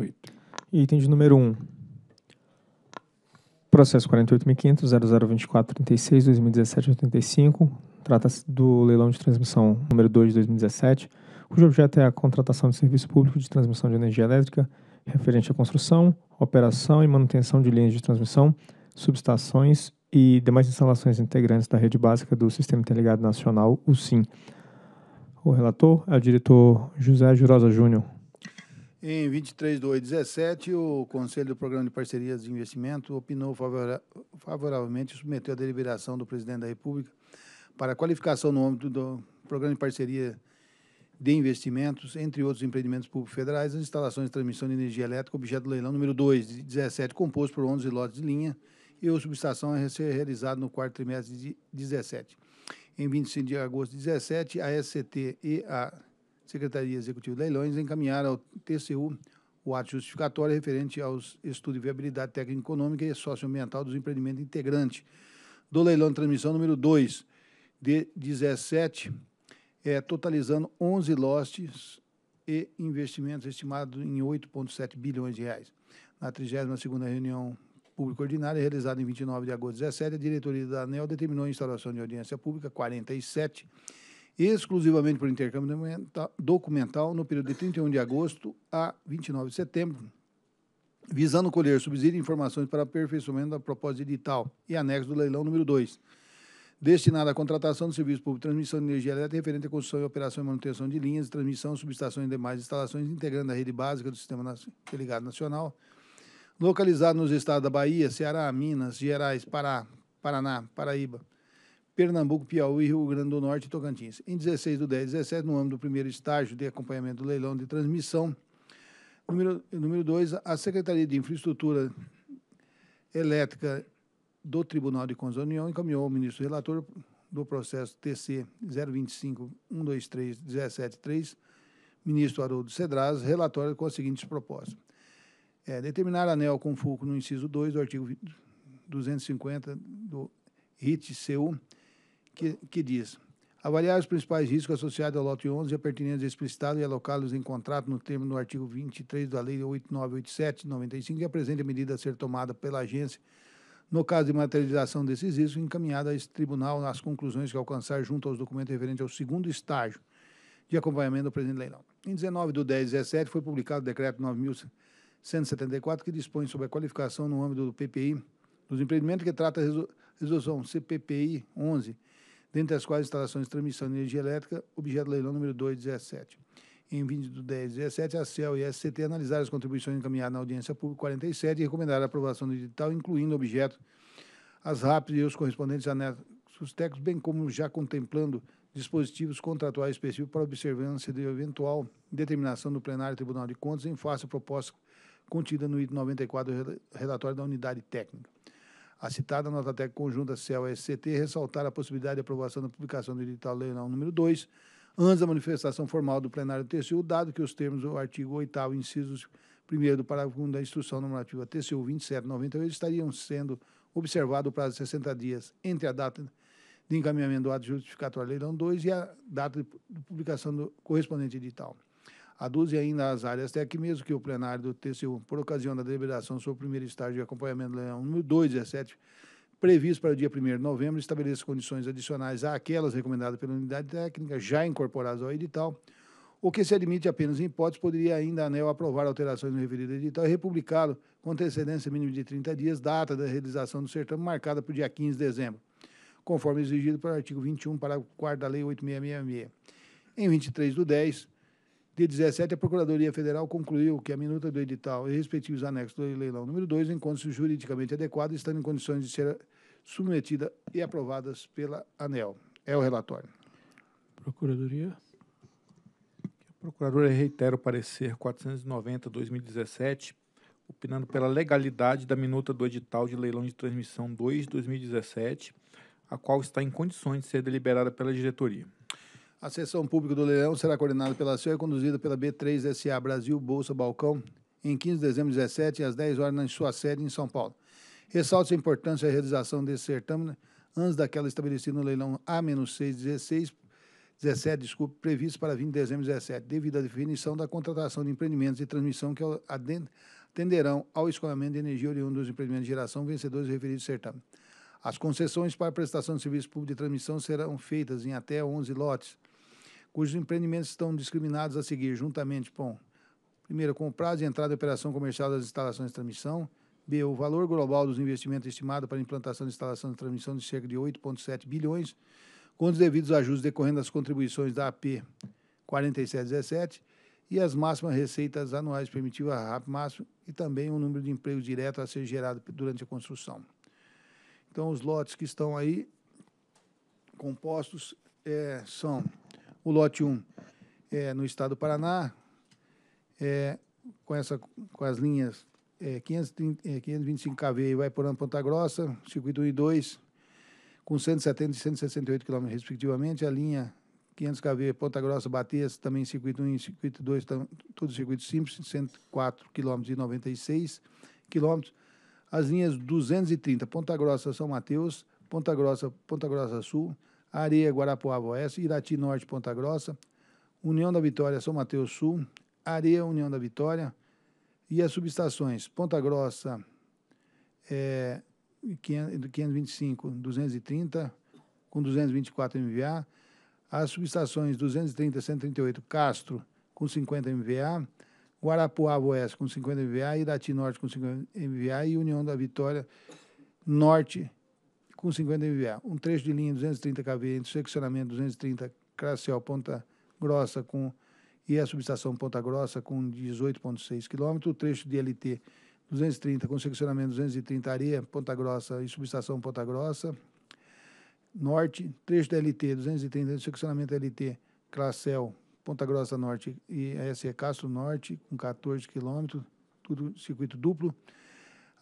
8. Item de número 1. Processo 48.500.0024.36.2017.85. Trata-se do leilão de transmissão número 2 de 2017, cujo objeto é a contratação de serviço público de transmissão de energia elétrica referente à construção, operação e manutenção de linhas de transmissão, subestações e demais instalações integrantes da rede básica do Sistema Interligado Nacional, o SIM. O relator é o diretor José Jurosa Júnior. Em 23 de 8 17, o Conselho do Programa de Parcerias de Investimento opinou favora favoravelmente e submeteu a deliberação do Presidente da República para qualificação no âmbito do Programa de Parceria de Investimentos, entre outros empreendimentos públicos federais, as instalações de transmissão de energia elétrica, objeto do leilão número 2 de 17, composto por 11 lotes de linha, e a subestação a ser realizada no quarto trimestre de 17. Em 25 de agosto de 17, a SCT e a Secretaria Executiva de Leilões encaminhar ao TCU o ato justificatório referente aos estudos de viabilidade técnico-econômica e socioambiental dos empreendimentos integrantes do leilão de transmissão número 2 de 17, é, totalizando 11 lotes e investimentos estimados em 8,7 bilhões de reais. Na 32ª reunião pública ordinária, realizada em 29 de agosto de 2017, a diretoria da ANEL determinou a instalação de audiência pública 47 exclusivamente por intercâmbio documental no período de 31 de agosto a 29 de setembro, visando colher subsídio e informações para aperfeiçoamento da proposta edital e anexo do leilão número 2, destinado à contratação do serviço público de transmissão de energia elétrica referente à construção e operação e manutenção de linhas de transmissão, subestações e demais instalações integrando a rede básica do Sistema Interligado Nacional, localizado nos estados da Bahia, Ceará, Minas, Gerais, Pará, Paraná, Paraíba, Pernambuco, Piauí, Rio Grande do Norte e Tocantins. Em 16 de 10 17, no âmbito do primeiro estágio de acompanhamento do leilão de transmissão, número 2, número dois, a Secretaria de Infraestrutura Elétrica do Tribunal de Contas da União encaminhou ao ministro relator do processo TC 025-123-173, ministro Haroldo Cedraz, relatório com as seguintes propostas. É, determinar anel com fulcro no inciso 2 do artigo 250 do RIT-CU que, que diz avaliar os principais riscos associados ao lote 11 e a pertinência explicitado e alocá-los em contrato no termo do artigo 23 da Lei 8987 de 95 e apresente a medida a ser tomada pela agência no caso de materialização desses riscos, encaminhada a esse tribunal nas conclusões que alcançar junto aos documentos referentes ao segundo estágio de acompanhamento do presente leilão. Em 19 de 10 17 foi publicado o decreto 9174 que dispõe sobre a qualificação no âmbito do PPI dos empreendimentos que trata a resolução CPPI 11 dentre as quais instalações de transmissão de energia elétrica, objeto leilão número 217. Em 20 de 10 17, a CEL e a SCT analisaram as contribuições encaminhadas na audiência pública 47 e recomendaram a aprovação do edital, incluindo objeto, as RAPs e os correspondentes anexos técnicos, bem como já contemplando dispositivos contratuais específicos para observância de eventual determinação do plenário Tribunal de Contas em face à proposta contida no item 94 do relatório da unidade técnica. A citada nota técnica conjunta CEL-SCT ressaltar a possibilidade de aprovação da publicação do edital leilão número 2, antes da manifestação formal do plenário do TCU, dado que os termos do artigo 8 incisos 1 do parágrafo 1 da instrução normativa TCU 2798 estariam sendo observado o prazo de 60 dias entre a data de encaminhamento do ato justificatório leilão 2 e a data de publicação do correspondente edital. Aduzem ainda as áreas até que o plenário do TCU, por ocasião da deliberação sobre o primeiro estágio de acompanhamento do Leão número 217, previsto para o dia 1 de novembro, estabeleça condições adicionais àquelas recomendadas pela unidade técnica, já incorporadas ao edital, o que se admite apenas em hipótese, poderia ainda a ANEL aprovar alterações no referido edital e republicá-lo com antecedência mínima de 30 dias, data da realização do certame marcada para o dia 15 de dezembro, conforme exigido pelo artigo 21, parágrafo 4 da Lei 8666. Em 23 do 10, de 17, a Procuradoria Federal concluiu que a minuta do edital e respectivos anexos do leilão número 2 encontram-se juridicamente adequado e estão em condições de ser submetida e aprovadas pela ANEL. É o relatório. Procuradoria. A Procuradoria reitera o parecer 490-2017, opinando pela legalidade da minuta do edital de leilão de transmissão 2-2017, a qual está em condições de ser deliberada pela diretoria. A sessão pública do leilão será coordenada pela CEO e conduzida pela B3SA Brasil Bolsa Balcão em 15 de dezembro de 2017, às 10 horas, na sua sede em São Paulo. Ressalta-se a importância da realização desse certame né? antes daquela estabelecida no leilão A-616, 17, desculpe, previsto para 20 de dezembro de 2017, devido à definição da contratação de empreendimentos e transmissão que atenderão ao escoamento de energia oriundo dos empreendimentos de geração vencedores referidos referido certame. As concessões para prestação de serviço público de transmissão serão feitas em até 11 lotes, cujos empreendimentos estão discriminados a seguir, juntamente com: primeiro, com o prazo de entrada e operação comercial das instalações de transmissão, B, o valor global dos investimentos estimado para a implantação de instalação de transmissão de cerca de 8,7 bilhões, com os devidos ajustes decorrendo das contribuições da AP 4717 e as máximas receitas anuais permitidas a RAP máximo e também o número de empregos direto a ser gerado durante a construção. Então, os lotes que estão aí compostos é, são o lote 1 é, no estado do Paraná, é, com, essa, com as linhas é, 530, é, 525 kV e vai por ano Ponta Grossa, circuito 1 e 2, com 170 e 168 km, respectivamente, a linha 500 kV Ponta Grossa Batias, também circuito 1 e circuito 2, tam, todo circuito simples, 104 km e 96 km. As linhas 230 Ponta Grossa São Mateus, Ponta Grossa, Ponta Grossa Sul, Areia, Guarapuava Oeste, Irati Norte, Ponta Grossa, União da Vitória, São Mateus Sul, Areia, União da Vitória e as subestações Ponta Grossa, é, 525, 230, com 224 MVA, as subestações 230, 138, Castro, com 50 MVA, Guarapuava Oeste, com 50 MVA, Irati Norte, com 50 MVA e União da Vitória Norte, com 50 MVA. Um trecho de linha 230 kV entre seccionamento 230 Cracial Ponta Grossa com e a subestação Ponta Grossa com 18,6 km, o trecho de LT 230 com seccionamento 230 Areia, Ponta Grossa e subestação Ponta Grossa, Norte, trecho de LT 230 seccionamento LT Classel, Ponta Grossa Norte e SE Castro Norte com 14 km, tudo circuito duplo.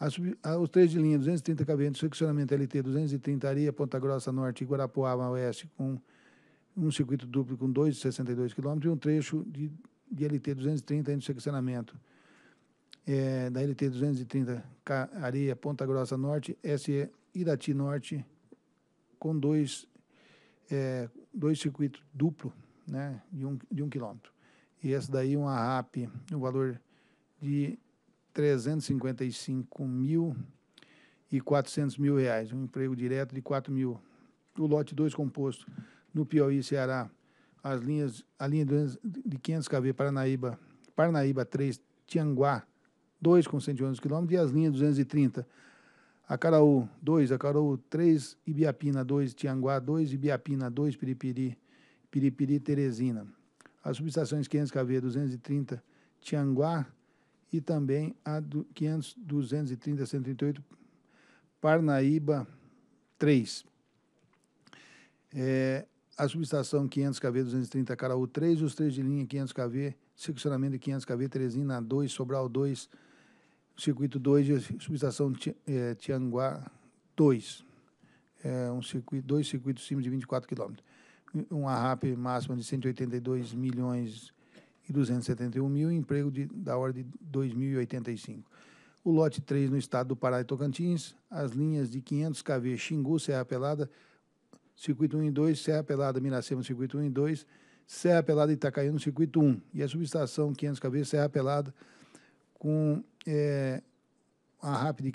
A, a, os três de linha 230 km, seccionamento LT 230 areia, Ponta Grossa Norte e Guarapuava Oeste, com um circuito duplo com 2,62 km e um trecho de, de LT 230 entre seccionamento é, da LT 230 K, Areia, Ponta Grossa Norte, SE Irati Norte, com dois, é, dois circuitos duplo né, de, um, de um quilômetro. E essa daí uma RAP, no um valor de 355 mil e 400 mil reais, um emprego direto de 4 mil. O lote 2 composto no Piauí, e Ceará, as linhas, a linha de 500 kV Paranaíba, Paranaíba 3, Tianguá, 2 com 111 km e as linhas 230. Acaraú 2, Acaraú 3, Ibiapina 2, Tianguá 2, Ibiapina 2, Piripiri, Piripiri Teresina. As subestações 500 kV 230, Tianguá e também a 500, 230, 138, Parnaíba 3. É, a subestação 500KV 230 Caraú 3, os três de linha 500KV, seccionamento de 500KV Teresina 2, Sobral 2, circuito 2 e subestação é, Tianguá 2. É um circuito, dois circuitos cima de 24 km. Uma RAP máxima de 182 milhões e 271 mil, emprego de, da ordem de 2.085. O lote 3 no estado do Pará e Tocantins, as linhas de 500 kV Xingu, Serra Pelada, Circuito 1 e 2, Serra Pelada, Miracema, Circuito 1 e 2, Serra Pelada, Itacaí no Circuito 1. E a subestação 500 kV Serra Pelada com é, eh, a rápida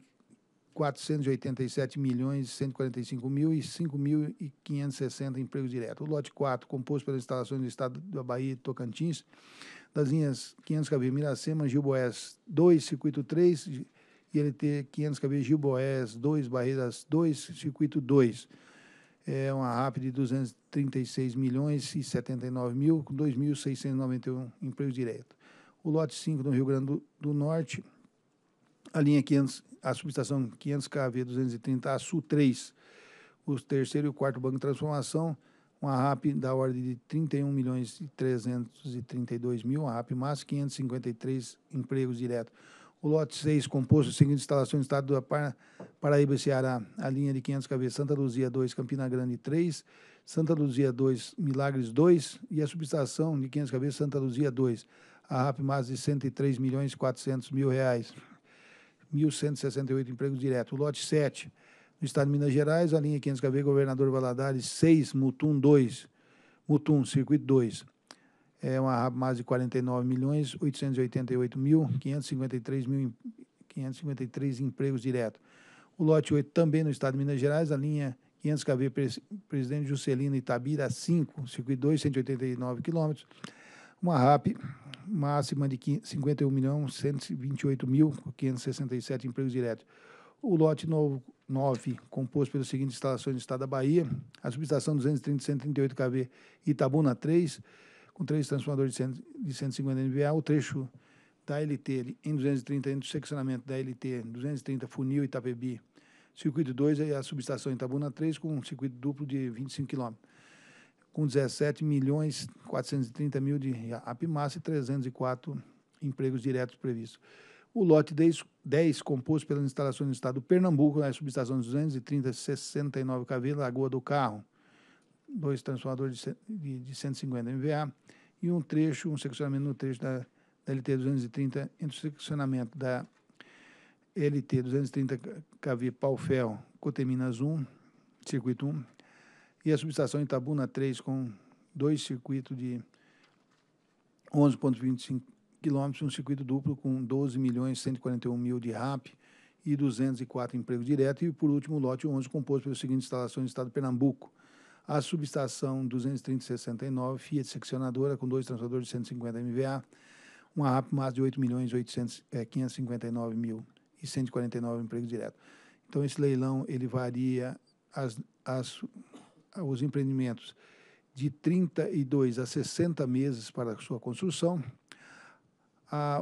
487 milhões 145 mil e 5.560 empregos diretos. O lote 4, composto pelas instalações do Estado da Bahia e Tocantins, das linhas 500 kV Miracema, Gilboés 2, Circuito 3, ILT 500 kV Gilboés 2, Barreiras 2, Circuito 2. É uma rápida de 236 milhões e 79 mil, com 2.691 empregos diretos. O lote 5 no Rio Grande do, do Norte, a linha 500 a subestação 500 kV 230 a Sul 3, o terceiro e o quarto banco de transformação, uma RAP da ordem de 31 milhões e 332 mil, a RAP mais 553 empregos diretos. O lote 6, composto seguindo instalações do estado do Paraíba e Ceará, a linha de 500 kV Santa Luzia 2, Campina Grande 3, Santa Luzia 2, Milagres 2 e a subestação de 500 kV Santa Luzia 2, a RAP mais de 103 milhões e 400 mil reais. 1.168 empregos diretos. O lote 7, no estado de Minas Gerais, a linha 500 kV, Governador Valadares 6, Mutum 2, Mutum, Circuito 2. É uma RAP mais de 49 milhões, 888 empregos diretos. O lote 8 também no estado de Minas Gerais, a linha 500 kV Presidente Juscelino Itabira 5, circuito 2, 189 quilômetros. Uma RAP máxima de 51 milhões 128 mil 567 empregos diretos. O lote novo 9, composto pelas seguintes instalações do Estado da Bahia, a subestação 230-138 kV Itabuna 3, com três transformadores de, 100, de 150 NVA, o trecho da LT em 230, entre o seccionamento da LT 230 Funil Itapebi, circuito 2 e a subestação Itabuna 3, com um circuito duplo de 25 km com 17 milhões 430 mil de APMAS e 304 empregos diretos previstos. O lote 10, 10 composto pelas instalações do Estado do Pernambuco, na né, subestação 230, 69 kV, Lagoa do Carro, dois transformadores de, de 150 MVA e um trecho, um seccionamento no trecho da, da LT 230, entre o seccionamento da LT 230 KV Palfel, Coteminas 1, Circuito 1, e a subestação Itabuna 3 com dois circuitos de 11,25 km, um circuito duplo com 12 milhões 141 mil de RAP e 204 empregos diretos, e por último o lote 11 composto pelas seguintes instalações do Estado de Pernambuco. A subestação 23069, Fiat seccionadora com dois transformadores de 150 MVA, uma RAP mais de 8 milhões 800, é, 559 mil e 149 empregos diretos. Então esse leilão ele varia as, as os empreendimentos de 32 a 60 meses para sua construção.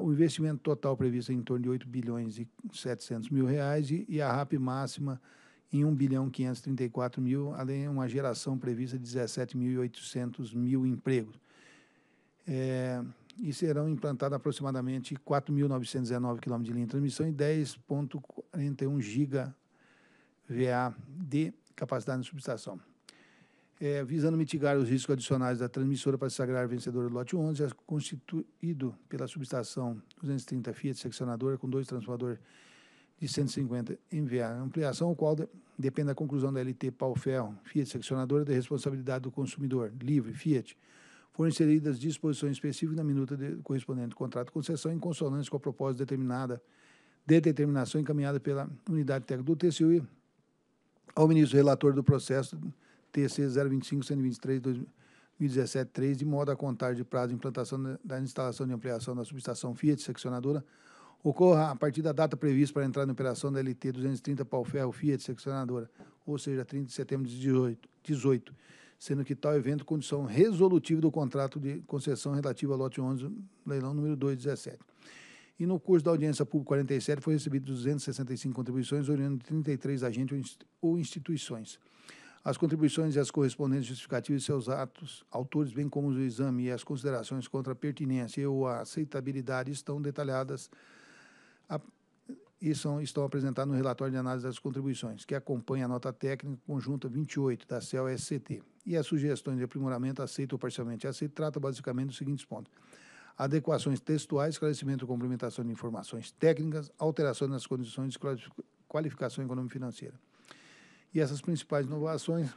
o investimento total previsto é em torno de 8 bilhões e 700 mil reais e, e a RAP máxima em 1 bilhão 534 mil, além de uma geração prevista de 17.800 mil empregos. É, e serão implantados aproximadamente 4.919 km de linha de transmissão e 10,41 giga VA de capacidade de subestação é, visando mitigar os riscos adicionais da transmissora para se sagrar vencedora do lote 11, é constituído pela subestação 230 Fiat seccionadora com dois transformadores de 150 MVA, ampliação o qual de, depende da conclusão da LT Pau Ferro, Fiat seccionadora da responsabilidade do consumidor, livre, Fiat, foram inseridas disposições específicas na minuta de, correspondente do contrato de concessão em consonância com a proposta determinada de determinação encaminhada pela unidade técnica do TCU ao ministro relator do processo TC 025 123 2017 3, de modo a contar de prazo de implantação da instalação de ampliação da subestação Fiat seccionadora, ocorra a partir da data prevista para entrar na operação da LT 230 Pau-Ferro Fiat seccionadora, ou seja, 30 de setembro de 18, sendo que tal evento condição resolutiva do contrato de concessão relativo ao lote 11, leilão número 217. E no curso da audiência pública 47 foi recebido 265 contribuições, oriundo de 33 agentes ou instituições. As contribuições e as correspondentes justificativas de seus atos, autores, bem como o exame e as considerações contra a pertinência ou a aceitabilidade estão detalhadas a, e são, estão apresentadas no relatório de análise das contribuições, que acompanha a nota técnica conjunta 28 da CEL-SCT. E as sugestões de aprimoramento, aceito ou parcialmente aceito, trata basicamente dos seguintes pontos adequações textuais, esclarecimento e complementação de informações técnicas, alterações nas condições de qualificação econômico-financeira. E essas principais inovações,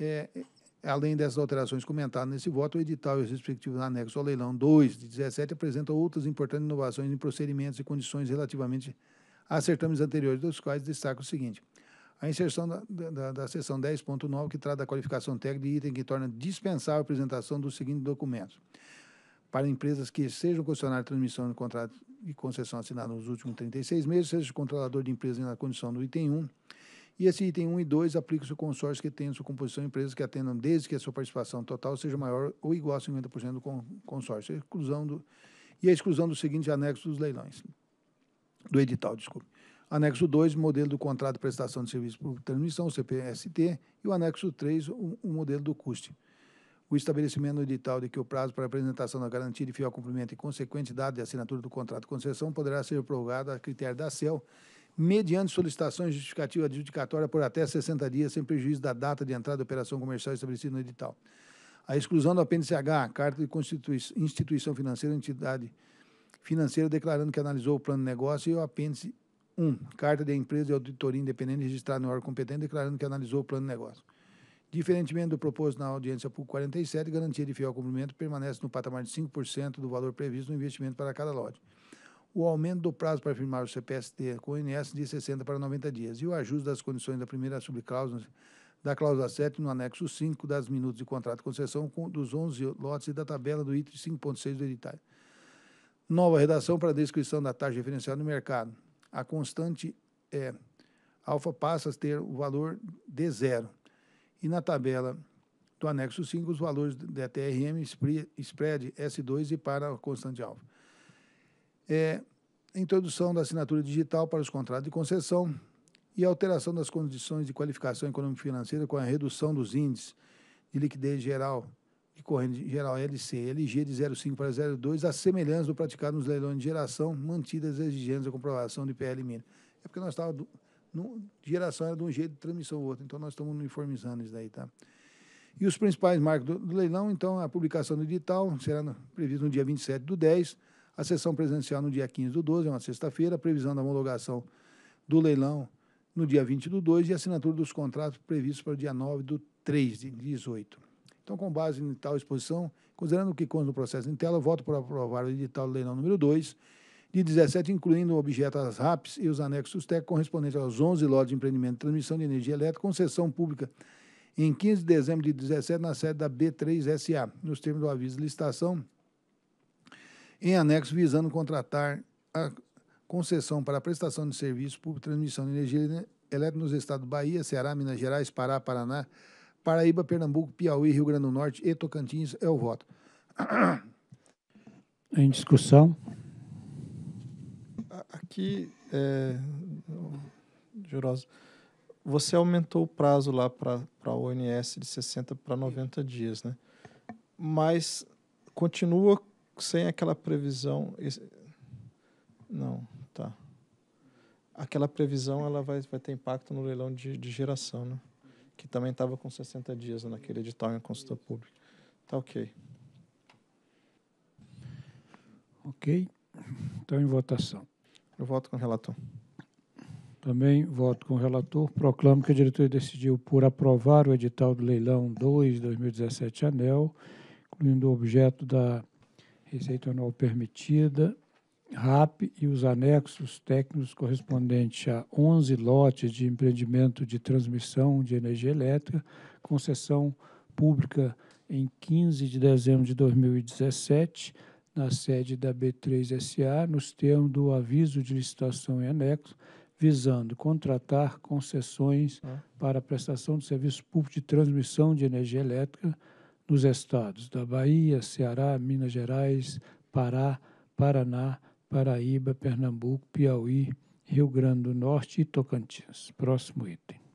é, é, além dessas alterações comentadas nesse voto, o edital e os respectivos anexos ao leilão 2 de 17 apresenta outras importantes inovações em procedimentos e condições relativamente a certames anteriores, dos quais destaco o seguinte. A inserção da, da, da seção 10.9, que trata da qualificação técnica de item que torna dispensável a apresentação dos seguintes documentos. Para empresas que sejam concessionárias de transmissão de contrato de concessão assinado nos últimos 36 meses, seja controlador de empresa na condição do item 1, e esse item 1 e 2 aplica-se ao consórcio que tem em sua composição empresas que atendam desde que a sua participação total seja maior ou igual a 50% do consórcio. exclusão do, e a exclusão dos seguintes anexos dos leilões. Do edital, desculpe. Anexo 2, modelo do contrato de prestação de serviço por transmissão, CPST, e o anexo 3, o, o modelo do custe o estabelecimento no edital de que o prazo para apresentação da garantia de fiel cumprimento e consequente dado de assinatura do contrato de concessão poderá ser prorrogado a critério da CEL mediante solicitações justificativa adjudicatória por até 60 dias, sem prejuízo da data de entrada da operação comercial estabelecida no edital. A exclusão do apêndice H, carta de instituição financeira, entidade financeira declarando que analisou o plano de negócio e o apêndice 1, carta de empresa e auditoria independente registrada no órgão competente declarando que analisou o plano de negócio. Diferentemente do proposto na audiência pública 47, garantia de fiel cumprimento permanece no patamar de 5% do valor previsto no investimento para cada lote o aumento do prazo para firmar o CPST com o NS de 60 para 90 dias e o ajuste das condições da primeira subcláusula da cláusula 7 no anexo 5 das minutos de contrato de concessão com, dos 11 lotes e da tabela do item 5.6 do edital. Nova redação para a descrição da taxa referencial no mercado. A constante é alfa passa a ter o valor de zero. E na tabela do anexo 5, os valores da TRM, spread S2 e para a constante alfa é a introdução da assinatura digital para os contratos de concessão e a alteração das condições de qualificação econômico-financeira com a redução dos índices de liquidez geral de corrente geral LC LG de 0,5 para 0,2, à semelhança do praticado nos leilões de geração, mantidas as exigências da comprovação de PL mínimo. É porque nós estávamos... Geração era de um jeito, de transmissão outro. Então, nós estamos uniformizando isso daí, tá? E os principais marcos do, do leilão, então, a publicação do edital será no, previsto no dia 27 do 10, a sessão presencial no dia 15 do 12, é uma sexta-feira, a previsão da homologação do leilão no dia 20 do 2 e assinatura dos contratos previstos para o dia 9 do 3 de 18. Então, com base em tal exposição, considerando o que consta no processo em tela, voto para aprovar o edital do leilão número 2 de 17, incluindo o objeto as RAPs e os anexos TEC correspondentes aos 11 lotes de empreendimento de transmissão de energia elétrica, concessão pública em 15 de dezembro de 17 na sede da B3SA, nos termos do aviso de licitação em anexo visando contratar a concessão para a prestação de serviços público transmissão de energia elétrica nos estados Bahia, Ceará, Minas Gerais, Pará, Paraná, Paraíba, Pernambuco, Piauí, Rio Grande do Norte e Tocantins. É o voto. Em discussão? Aqui, é, Jurosa, você aumentou o prazo lá para a ONS de 60 para 90 dias, né? Mas continua sem aquela previsão. não, tá. Aquela previsão ela vai, vai ter impacto no leilão de, de geração, né? que também estava com 60 dias naquele edital em consulta pública. Tá ok. Ok. Então, em votação. Eu voto com o relator. Também voto com o relator. Proclamo que a diretoria decidiu por aprovar o edital do leilão 2-2017 ANEL, incluindo o objeto da receita anual permitida, RAP e os anexos técnicos correspondentes a 11 lotes de empreendimento de transmissão de energia elétrica, concessão pública em 15 de dezembro de 2017, na sede da B3SA, nos termos do aviso de licitação e anexo, visando contratar concessões para para prestação de serviço público de transmissão de energia elétrica nos estados da Bahia, Ceará, Minas Gerais, Pará, Paraná, Paraíba, Pernambuco, Piauí, Rio Grande do Norte e Tocantins. Próximo item.